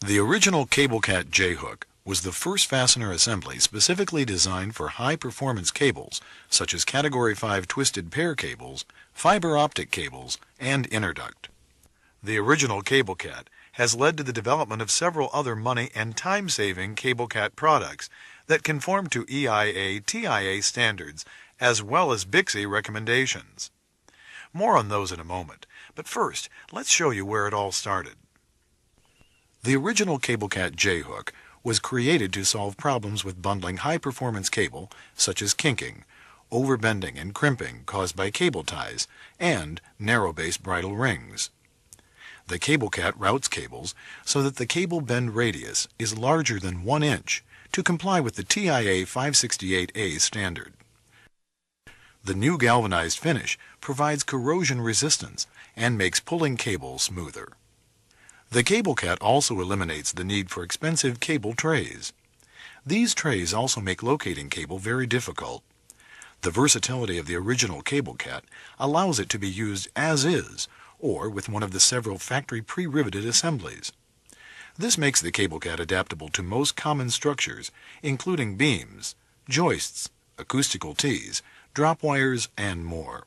The original CableCat J-hook was the first fastener assembly specifically designed for high-performance cables, such as Category 5 twisted pair cables, fiber optic cables, and interduct. The original CableCat has led to the development of several other money and time-saving CableCat products that conform to EIA TIA standards as well as BIXI recommendations. More on those in a moment, but first, let's show you where it all started. The original CableCat J-hook was created to solve problems with bundling high-performance cable, such as kinking, overbending and crimping caused by cable ties, and narrow base bridle rings. The CableCat routes cables so that the cable bend radius is larger than 1 inch to comply with the TIA 568A standard. The new galvanized finish provides corrosion resistance and makes pulling cable smoother. The cable cat also eliminates the need for expensive cable trays. These trays also make locating cable very difficult. The versatility of the original cable cat allows it to be used as is or with one of the several factory pre-riveted assemblies. This makes the cable cat adaptable to most common structures, including beams, joists, acoustical tees, drop wires, and more.